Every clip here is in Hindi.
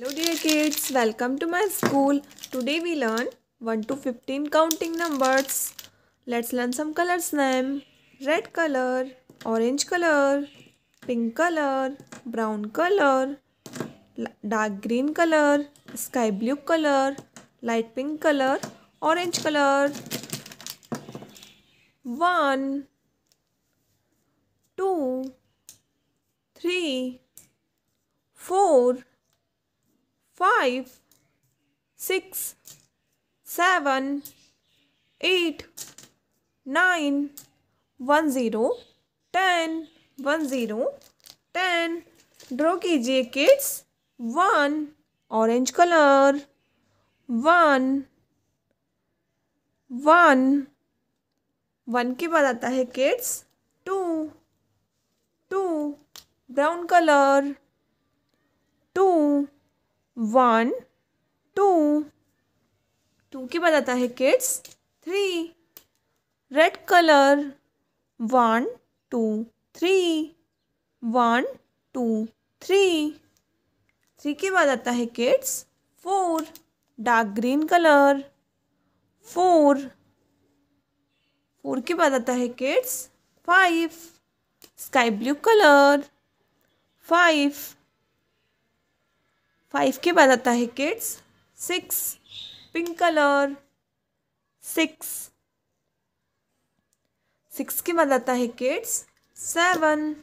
hello dear kids welcome to my school today we learn one to fifteen counting numbers let's learn some colours name red colour orange colour pink colour brown colour dark green colour sky blue colour light pink colour orange colour one two three four five, six, seven, eight, nine, one zero, ten, one zero, ten draw कीजिए kids one orange color one one one के बाद आता है kids two two brown colour two one two two के बाद आता है kids three red colour one two three one two three three के बाद आता है kids four dark green colour four four के बाद आता है kids five sky blue colour five five के बाद आता है kids six pink colour six six के बाद आता है kids seven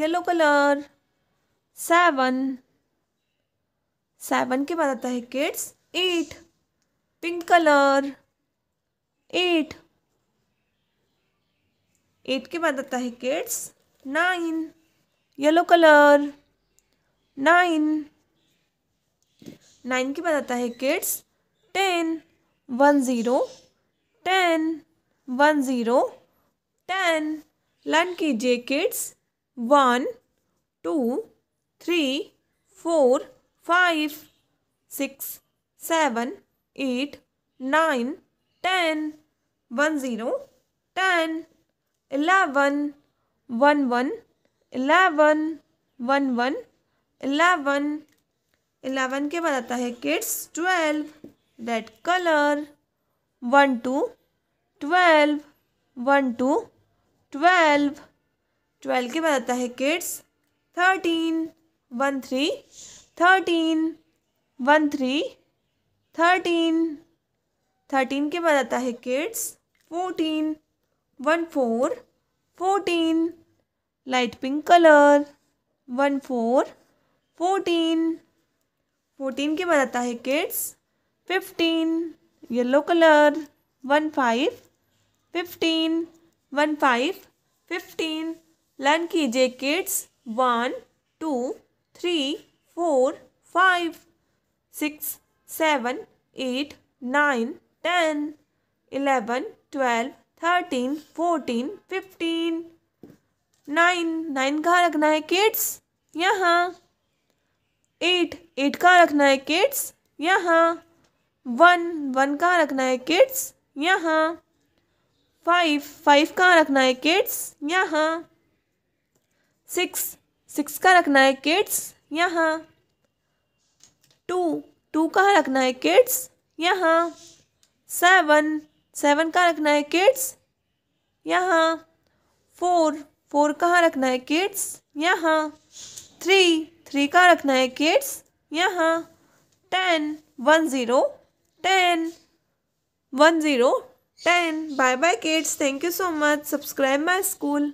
yellow colour seven seven के बाद आता है kids eight pink colour eight eight के बाद आता है kids nine yellow colour nine nine के बाद आता है kids ten one zero ten one zero ten learn कीजिए kids one two three four five six seven eight nine ten one zero ten eleven one one eleven one one eleven eleven के बाद आता है kids twelve red colour one two twelve one two twelve twelve के बाद आता है kids thirteen one three thirteen one three thirteen thirteen के बाद आता है kids fourteen one four fourteen light pink colour one four fourteen fourteen के बाद आता है kids fifteen yellow colour one five fifteen one five fifteen learn कीजिए kids one two three four five six seven eight nine ten eleven twelve thirteen fourteen fifteen nine nine कहाँ रखना है किड्स यहाँ एट एट कहाँ रखना है किड्स यहाँ वन वन कहाँ रखना है किड्स यहाँ फाइव फाइव कहाँ रखना है किड्स यहाँ सिक्स सिक्स का रखना है किड्स यहाँ टू टू कहाँ रखना है किड्स यहाँ सेवन सेवन कहाँ रखना है किड्स यहाँ फोर फोर कहाँ रखना है किड्स यहाँ थ्री थ्री का रखना है किड्स यहाँ ten one zero ten one zero ten bye bye kids thank you so much subscribe my school